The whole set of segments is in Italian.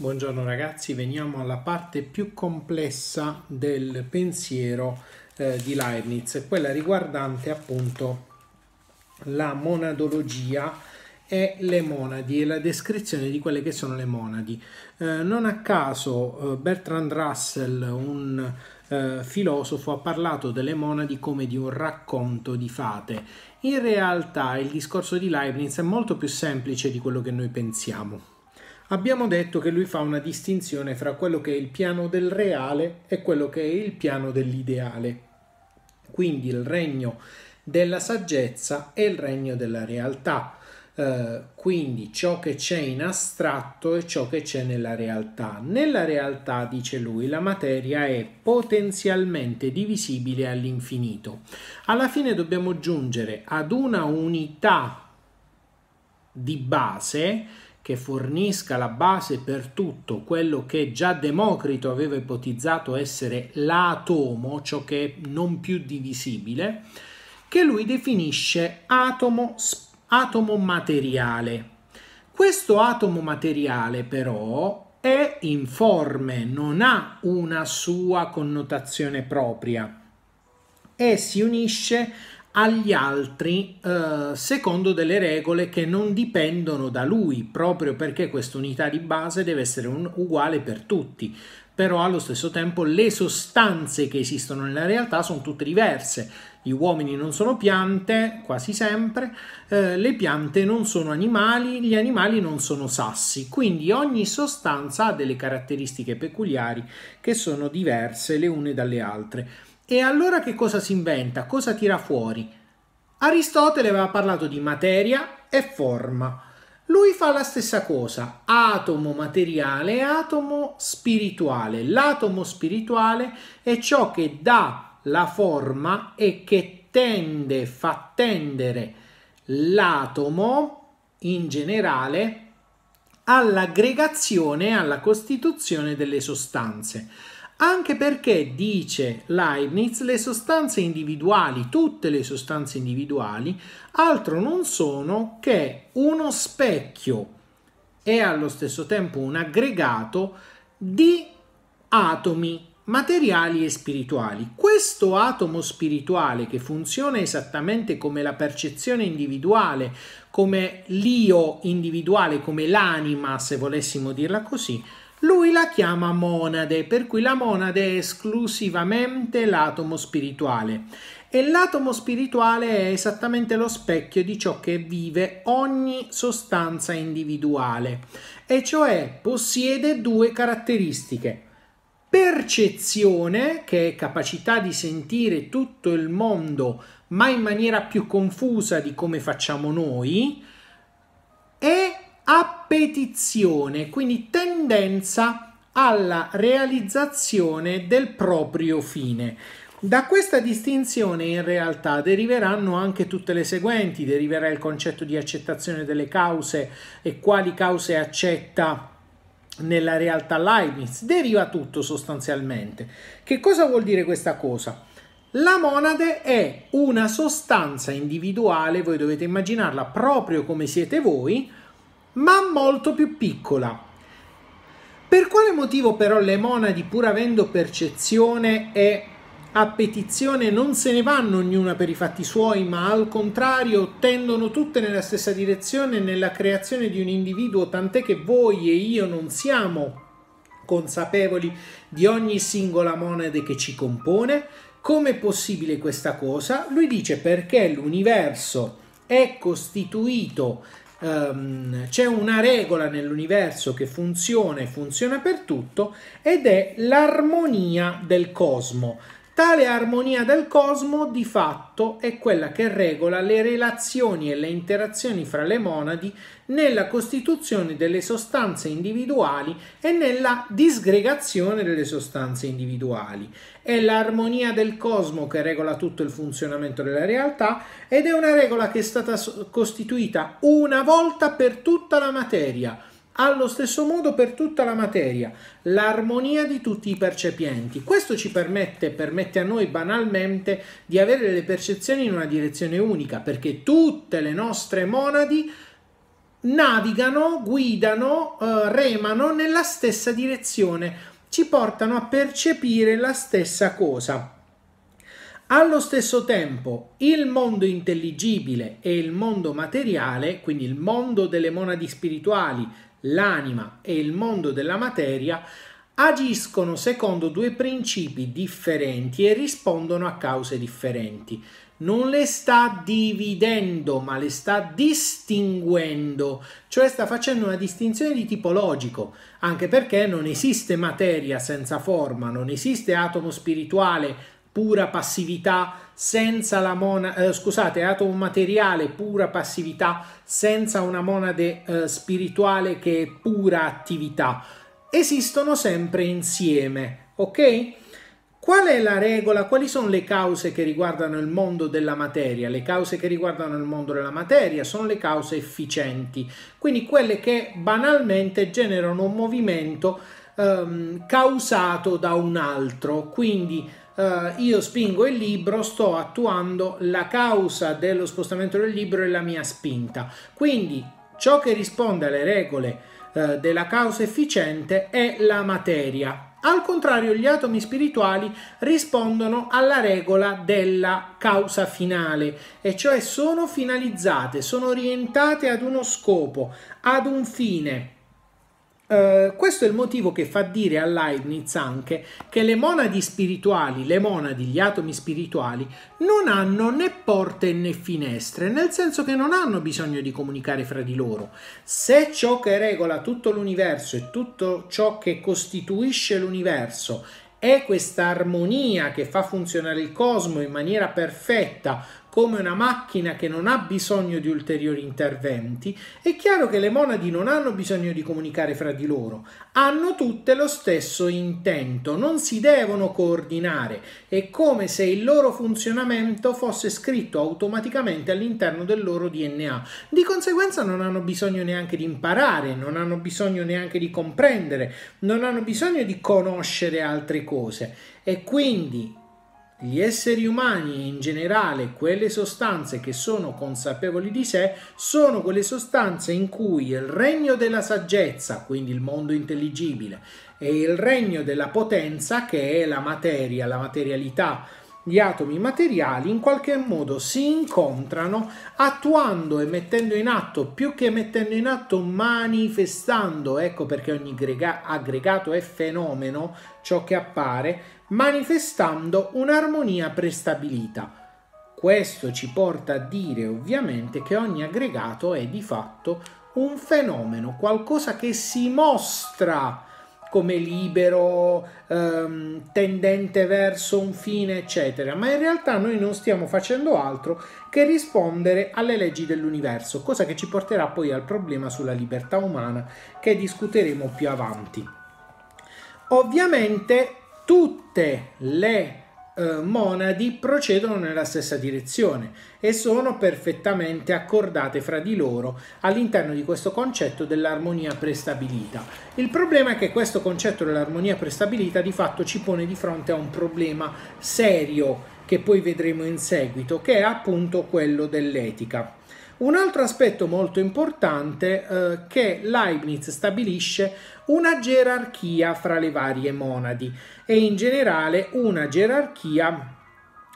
Buongiorno ragazzi, veniamo alla parte più complessa del pensiero eh, di Leibniz, quella riguardante appunto la monadologia e le monadi e la descrizione di quelle che sono le monadi. Eh, non a caso eh, Bertrand Russell, un eh, filosofo, ha parlato delle monadi come di un racconto di fate. In realtà il discorso di Leibniz è molto più semplice di quello che noi pensiamo Abbiamo detto che lui fa una distinzione fra quello che è il piano del reale e quello che è il piano dell'ideale. Quindi il regno della saggezza e il regno della realtà. Eh, quindi ciò che c'è in astratto e ciò che c'è nella realtà. Nella realtà, dice lui, la materia è potenzialmente divisibile all'infinito. Alla fine dobbiamo giungere ad una unità di base che fornisca la base per tutto quello che già Democrito aveva ipotizzato essere l'atomo, ciò che è non più divisibile, che lui definisce atomo, atomo materiale. Questo atomo materiale però è informe, non ha una sua connotazione propria e si unisce agli altri eh, secondo delle regole che non dipendono da lui, proprio perché questa unità di base deve essere un, uguale per tutti. Però allo stesso tempo le sostanze che esistono nella realtà sono tutte diverse. Gli uomini non sono piante, quasi sempre, eh, le piante non sono animali, gli animali non sono sassi, quindi ogni sostanza ha delle caratteristiche peculiari che sono diverse le une dalle altre. E allora che cosa si inventa? Cosa tira fuori? Aristotele aveva parlato di materia e forma. Lui fa la stessa cosa, atomo materiale e atomo spirituale. L'atomo spirituale è ciò che dà la forma e che tende, fa tendere l'atomo in generale all'aggregazione alla costituzione delle sostanze anche perché, dice Leibniz, le sostanze individuali, tutte le sostanze individuali, altro non sono che uno specchio e allo stesso tempo un aggregato di atomi materiali e spirituali. Questo atomo spirituale che funziona esattamente come la percezione individuale, come l'io individuale, come l'anima, se volessimo dirla così, lui la chiama monade, per cui la monade è esclusivamente l'atomo spirituale e l'atomo spirituale è esattamente lo specchio di ciò che vive ogni sostanza individuale, e cioè possiede due caratteristiche. Percezione, che è capacità di sentire tutto il mondo, ma in maniera più confusa di come facciamo noi, e applicazione petizione, quindi tendenza alla realizzazione del proprio fine. Da questa distinzione in realtà deriveranno anche tutte le seguenti, deriverà il concetto di accettazione delle cause e quali cause accetta nella realtà Leibniz, deriva tutto sostanzialmente. Che cosa vuol dire questa cosa? La monade è una sostanza individuale, voi dovete immaginarla proprio come siete voi, ma molto più piccola. Per quale motivo però le monadi, pur avendo percezione e appetizione, non se ne vanno ognuna per i fatti suoi, ma al contrario tendono tutte nella stessa direzione nella creazione di un individuo, tant'è che voi e io non siamo consapevoli di ogni singola monade che ci compone? Come è possibile questa cosa? Lui dice perché l'universo è costituito um, c'è una regola nell'universo che funziona e funziona per tutto ed è l'armonia del cosmo. Tale armonia del cosmo di fatto è quella che regola le relazioni e le interazioni fra le monadi nella costituzione delle sostanze individuali e nella disgregazione delle sostanze individuali. È l'armonia del cosmo che regola tutto il funzionamento della realtà ed è una regola che è stata costituita una volta per tutta la materia allo stesso modo per tutta la materia, l'armonia di tutti i percepienti. Questo ci permette, permette a noi banalmente di avere le percezioni in una direzione unica, perché tutte le nostre monadi navigano, guidano, eh, remano nella stessa direzione, ci portano a percepire la stessa cosa. Allo stesso tempo, il mondo intelligibile e il mondo materiale, quindi il mondo delle monadi spirituali, l'anima e il mondo della materia agiscono secondo due principi differenti e rispondono a cause differenti. Non le sta dividendo, ma le sta distinguendo, cioè sta facendo una distinzione di tipo logico, anche perché non esiste materia senza forma, non esiste atomo spirituale pura passività senza la monade, eh, scusate, materiale, pura passività senza una monade eh, spirituale che è pura attività. Esistono sempre insieme, ok? Qual è la regola? Quali sono le cause che riguardano il mondo della materia? Le cause che riguardano il mondo della materia sono le cause efficienti, quindi quelle che banalmente generano un movimento ehm, causato da un altro, quindi eh, io spingo il libro, sto attuando la causa dello spostamento del libro e la mia spinta. Quindi ciò che risponde alle regole eh, della causa efficiente è la materia. Al contrario, gli atomi spirituali rispondono alla regola della causa finale, e cioè sono finalizzate, sono orientate ad uno scopo, ad un fine eh, questo è il motivo che fa dire a Leibniz anche che le monadi spirituali, le monadi, gli atomi spirituali, non hanno né porte né finestre, nel senso che non hanno bisogno di comunicare fra di loro. Se ciò che regola tutto l'universo e tutto ciò che costituisce l'universo è questa armonia che fa funzionare il cosmo in maniera perfetta come una macchina che non ha bisogno di ulteriori interventi, è chiaro che le monadi non hanno bisogno di comunicare fra di loro, hanno tutte lo stesso intento, non si devono coordinare, è come se il loro funzionamento fosse scritto automaticamente all'interno del loro DNA. Di conseguenza non hanno bisogno neanche di imparare, non hanno bisogno neanche di comprendere, non hanno bisogno di conoscere altre cose. E quindi gli esseri umani e in generale quelle sostanze che sono consapevoli di sé sono quelle sostanze in cui il regno della saggezza, quindi il mondo intelligibile, e il regno della potenza, che è la materia, la materialità, gli atomi materiali in qualche modo si incontrano attuando e mettendo in atto, più che mettendo in atto, manifestando, ecco perché ogni aggregato è fenomeno, ciò che appare, manifestando un'armonia prestabilita. Questo ci porta a dire ovviamente che ogni aggregato è di fatto un fenomeno, qualcosa che si mostra come libero, ehm, tendente verso un fine, eccetera, ma in realtà noi non stiamo facendo altro che rispondere alle leggi dell'universo, cosa che ci porterà poi al problema sulla libertà umana che discuteremo più avanti. Ovviamente tutte le eh, monadi procedono nella stessa direzione e sono perfettamente accordate fra di loro all'interno di questo concetto dell'armonia prestabilita. Il problema è che questo concetto dell'armonia prestabilita di fatto ci pone di fronte a un problema serio che poi vedremo in seguito, che è appunto quello dell'etica. Un altro aspetto molto importante eh, che Leibniz stabilisce una gerarchia fra le varie monadi e in generale una gerarchia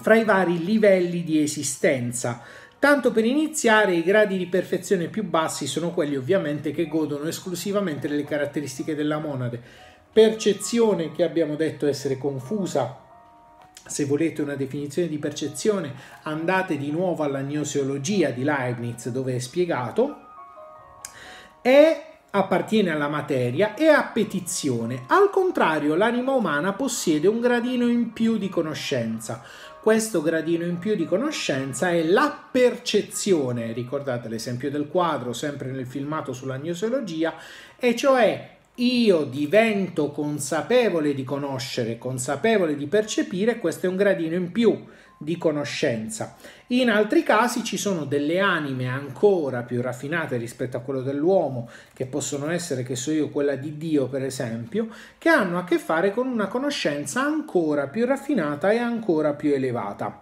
fra i vari livelli di esistenza. Tanto per iniziare, i gradi di perfezione più bassi sono quelli ovviamente che godono esclusivamente delle caratteristiche della monade. Percezione, che abbiamo detto essere confusa se volete una definizione di percezione, andate di nuovo alla gnoseologia di Leibniz, dove è spiegato, è appartiene alla materia e a petizione. Al contrario, l'anima umana possiede un gradino in più di conoscenza. Questo gradino in più di conoscenza è la percezione, ricordate l'esempio del quadro sempre nel filmato sulla gnoseologia, e cioè io divento consapevole di conoscere, consapevole di percepire, questo è un gradino in più di conoscenza. In altri casi ci sono delle anime ancora più raffinate rispetto a quello dell'uomo, che possono essere, che so io, quella di Dio per esempio, che hanno a che fare con una conoscenza ancora più raffinata e ancora più elevata.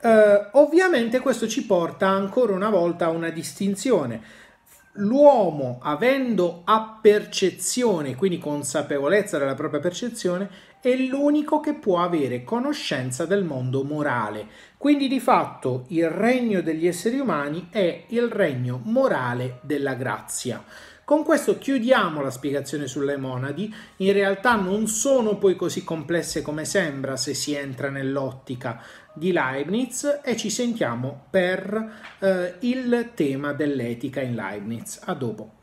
Eh, ovviamente questo ci porta ancora una volta a una distinzione l'uomo avendo appercezione, quindi consapevolezza della propria percezione, è l'unico che può avere conoscenza del mondo morale. Quindi di fatto il regno degli esseri umani è il regno morale della grazia. Con questo chiudiamo la spiegazione sulle monadi, in realtà non sono poi così complesse come sembra se si entra nell'ottica, di Leibniz e ci sentiamo per eh, il tema dell'etica in Leibniz. A dopo.